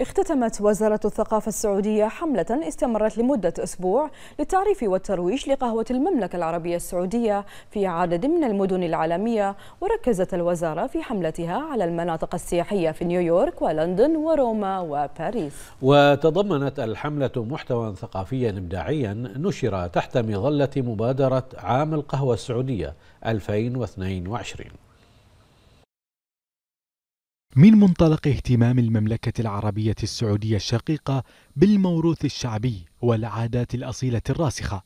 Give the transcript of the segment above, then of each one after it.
اختتمت وزارة الثقافة السعودية حملة استمرت لمدة أسبوع للتعريف والترويج لقهوة المملكة العربية السعودية في عدد من المدن العالمية وركزت الوزارة في حملتها على المناطق السياحية في نيويورك ولندن وروما وباريس وتضمنت الحملة محتوى ثقافيا إبداعيا نشر تحت مظلة مبادرة عام القهوة السعودية 2022 من منطلق اهتمام المملكة العربية السعودية الشقيقة بالموروث الشعبي والعادات الأصيلة الراسخة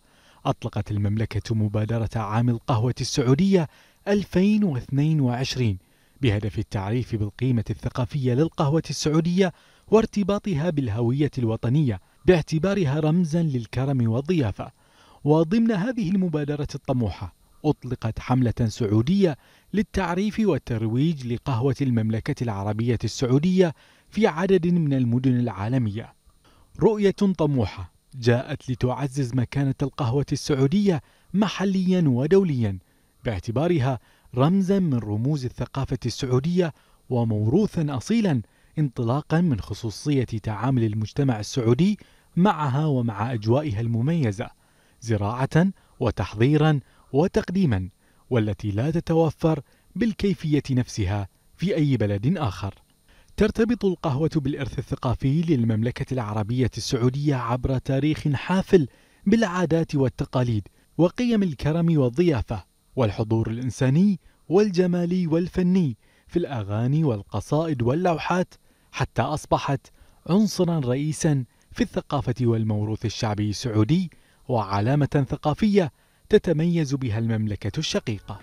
أطلقت المملكة مبادرة عام القهوة السعودية 2022 بهدف التعريف بالقيمة الثقافية للقهوة السعودية وارتباطها بالهوية الوطنية باعتبارها رمزا للكرم والضيافة وضمن هذه المبادرة الطموحة أطلقت حملة سعودية للتعريف والترويج لقهوة المملكة العربية السعودية في عدد من المدن العالمية. رؤية طموحة جاءت لتعزز مكانة القهوة السعودية محليا ودوليا باعتبارها رمزا من رموز الثقافة السعودية وموروثا أصيلا انطلاقا من خصوصية تعامل المجتمع السعودي معها ومع أجوائها المميزة زراعة وتحضيرا وتقديما والتي لا تتوفر بالكيفية نفسها في أي بلد آخر ترتبط القهوة بالإرث الثقافي للمملكة العربية السعودية عبر تاريخ حافل بالعادات والتقاليد وقيم الكرم والضيافة والحضور الإنساني والجمالي والفني في الأغاني والقصائد واللوحات حتى أصبحت عنصرا رئيسا في الثقافة والموروث الشعبي السعودي وعلامة ثقافية تتميز بها المملكة الشقيقة